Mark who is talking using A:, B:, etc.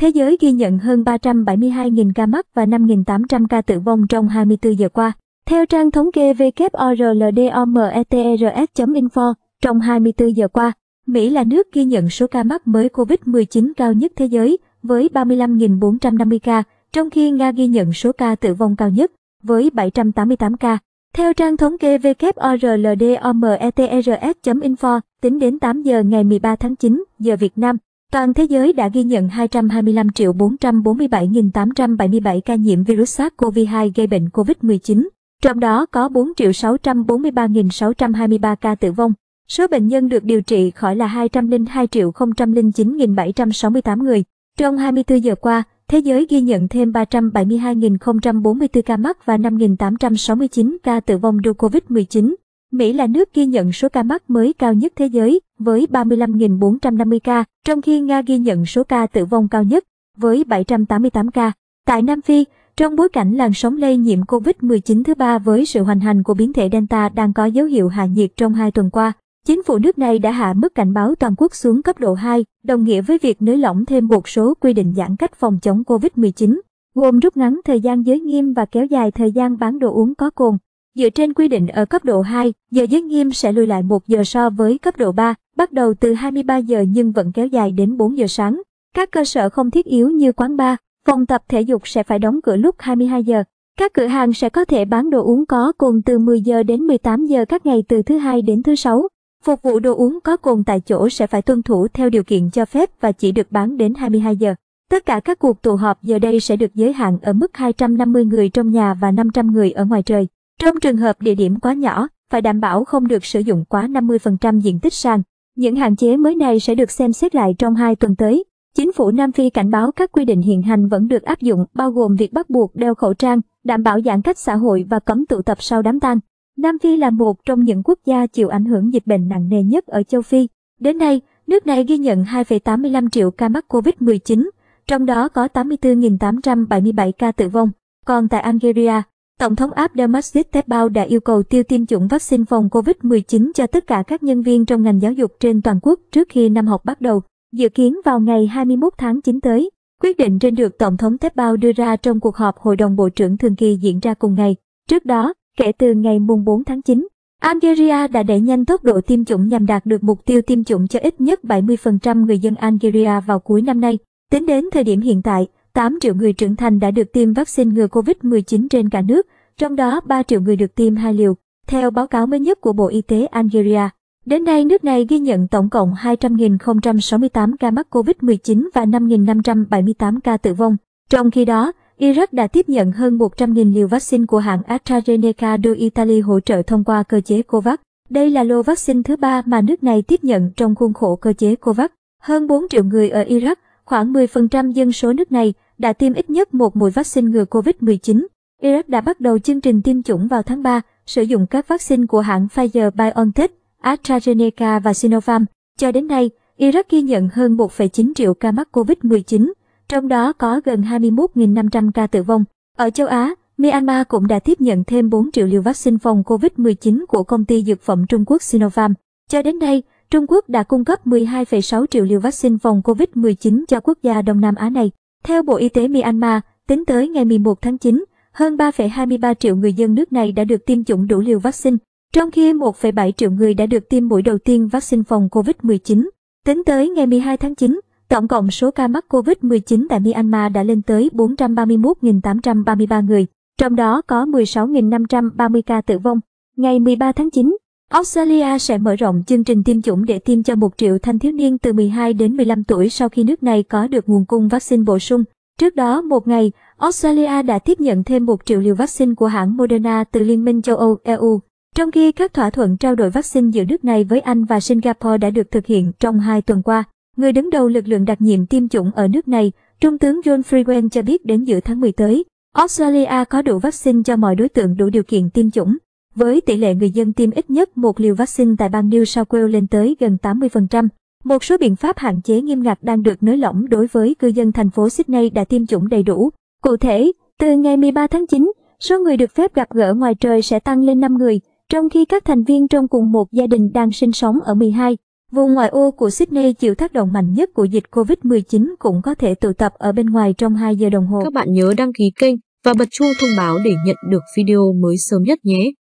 A: Thế giới ghi nhận hơn 372.000 ca mắc và 5.800 ca tử vong trong 24 giờ qua. Theo trang thống kê WORLDOMETRS.info, e trong 24 giờ qua, Mỹ là nước ghi nhận số ca mắc mới COVID-19 cao nhất thế giới với 35.450 ca, trong khi Nga ghi nhận số ca tử vong cao nhất với 788 ca. Theo trang thống kê WORLDOMETRS.info, e tính đến 8 giờ ngày 13 tháng 9 giờ Việt Nam, Toàn thế giới đã ghi nhận 225.447.877 ca nhiễm virus SARS-CoV-2 gây bệnh COVID-19, trong đó có 4.643.623 ca tử vong. Số bệnh nhân được điều trị khỏi là 202.009.768 người. Trong 24 giờ qua, thế giới ghi nhận thêm 372.044 ca mắc và 5.869 ca tử vong do COVID-19. Mỹ là nước ghi nhận số ca mắc mới cao nhất thế giới với 35.450 ca, trong khi Nga ghi nhận số ca tử vong cao nhất với 788 ca. Tại Nam Phi, trong bối cảnh làn sóng lây nhiễm COVID-19 thứ ba với sự hoành hành của biến thể Delta đang có dấu hiệu hạ nhiệt trong hai tuần qua, chính phủ nước này đã hạ mức cảnh báo toàn quốc xuống cấp độ 2, đồng nghĩa với việc nới lỏng thêm một số quy định giãn cách phòng chống COVID-19, gồm rút ngắn thời gian giới nghiêm và kéo dài thời gian bán đồ uống có cồn. Dựa trên quy định ở cấp độ 2, giờ giới nghiêm sẽ lùi lại 1 giờ so với cấp độ 3, bắt đầu từ 23 giờ nhưng vẫn kéo dài đến 4 giờ sáng. Các cơ sở không thiết yếu như quán bar, phòng tập thể dục sẽ phải đóng cửa lúc 22 giờ. Các cửa hàng sẽ có thể bán đồ uống có cồn từ 10 giờ đến 18 giờ các ngày từ thứ hai đến thứ sáu. Phục vụ đồ uống có cồn tại chỗ sẽ phải tuân thủ theo điều kiện cho phép và chỉ được bán đến 22 giờ. Tất cả các cuộc tụ họp giờ đây sẽ được giới hạn ở mức 250 người trong nhà và 500 người ở ngoài trời. Trong trường hợp địa điểm quá nhỏ, phải đảm bảo không được sử dụng quá 50% diện tích sàn. Những hạn chế mới này sẽ được xem xét lại trong hai tuần tới. Chính phủ Nam Phi cảnh báo các quy định hiện hành vẫn được áp dụng, bao gồm việc bắt buộc đeo khẩu trang, đảm bảo giãn cách xã hội và cấm tụ tập sau đám tang. Nam Phi là một trong những quốc gia chịu ảnh hưởng dịch bệnh nặng nề nhất ở châu Phi. Đến nay, nước này ghi nhận 2,85 triệu ca mắc COVID-19, trong đó có 84.877 ca tử vong. Còn tại Algeria, Tổng thống Abdel Tebboune đã yêu cầu tiêu tiêm chủng vaccine phòng COVID-19 cho tất cả các nhân viên trong ngành giáo dục trên toàn quốc trước khi năm học bắt đầu, dự kiến vào ngày 21 tháng 9 tới. Quyết định trên được Tổng thống Tebboune đưa ra trong cuộc họp Hội đồng Bộ trưởng thường kỳ diễn ra cùng ngày. Trước đó, kể từ ngày 4 tháng 9, Algeria đã đẩy nhanh tốc độ tiêm chủng nhằm đạt được mục tiêu tiêm chủng cho ít nhất 70% người dân Algeria vào cuối năm nay. Tính đến thời điểm hiện tại, 8 triệu người trưởng thành đã được tiêm vaccine ngừa COVID-19 trên cả nước, trong đó 3 triệu người được tiêm hai liều, theo báo cáo mới nhất của Bộ Y tế Algeria. Đến nay, nước này ghi nhận tổng cộng 200.068 ca mắc COVID-19 và 5.578 ca tử vong. Trong khi đó, Iraq đã tiếp nhận hơn 100.000 liều vaccine của hãng AstraZeneca do Italy hỗ trợ thông qua cơ chế COVAX. Đây là lô vaccine thứ ba mà nước này tiếp nhận trong khuôn khổ cơ chế COVAX. Hơn 4 triệu người ở Iraq, khoảng 10% dân số nước này, đã tiêm ít nhất một mũi vaccine ngừa COVID-19. Iraq đã bắt đầu chương trình tiêm chủng vào tháng 3, sử dụng các vaccine của hãng Pfizer-BioNTech, AstraZeneca và Sinopharm. Cho đến nay, Iraq ghi nhận hơn 1,9 triệu ca mắc COVID-19, trong đó có gần 21.500 ca tử vong. Ở châu Á, Myanmar cũng đã tiếp nhận thêm 4 triệu liều vaccine phòng COVID-19 của công ty dược phẩm Trung Quốc Sinopharm. Cho đến nay, Trung Quốc đã cung cấp 12,6 triệu liều vaccine phòng COVID-19 cho quốc gia Đông Nam Á này. Theo Bộ Y tế Myanmar, tính tới ngày 11 tháng 9, hơn 3,23 triệu người dân nước này đã được tiêm chủng đủ liều vaccine, trong khi 1,7 triệu người đã được tiêm mũi đầu tiên vaccine phòng COVID-19. Tính tới ngày 12 tháng 9, tổng cộng số ca mắc COVID-19 tại Myanmar đã lên tới 431.833 người, trong đó có 16.530 ca tử vong. Ngày 13 tháng 9, Australia sẽ mở rộng chương trình tiêm chủng để tiêm cho 1 triệu thanh thiếu niên từ 12 đến 15 tuổi sau khi nước này có được nguồn cung vaccine bổ sung. Trước đó một ngày, Australia đã tiếp nhận thêm 1 triệu liều vaccine của hãng Moderna từ Liên minh châu Âu EU, trong khi các thỏa thuận trao đổi vaccine giữa nước này với Anh và Singapore đã được thực hiện trong hai tuần qua. Người đứng đầu lực lượng đặc nhiệm tiêm chủng ở nước này, Trung tướng John Frewen cho biết đến giữa tháng 10 tới, Australia có đủ vaccine cho mọi đối tượng đủ điều kiện tiêm chủng với tỷ lệ người dân tiêm ít nhất một liều vaccine tại bang New South Wales lên tới gần 80%. Một số biện pháp hạn chế nghiêm ngặt đang được nới lỏng đối với cư dân thành phố Sydney đã tiêm chủng đầy đủ. Cụ thể, từ ngày 13 tháng 9, số người được phép gặp gỡ ngoài trời sẽ tăng lên 5 người, trong khi các thành viên trong cùng một gia đình đang sinh sống ở 12. Vùng ngoại ô của Sydney chịu tác động mạnh nhất của dịch COVID-19 cũng có thể tụ tập ở bên ngoài trong 2 giờ đồng hồ. Các bạn nhớ đăng ký kênh và bật chuông thông báo để nhận được video mới sớm nhất nhé.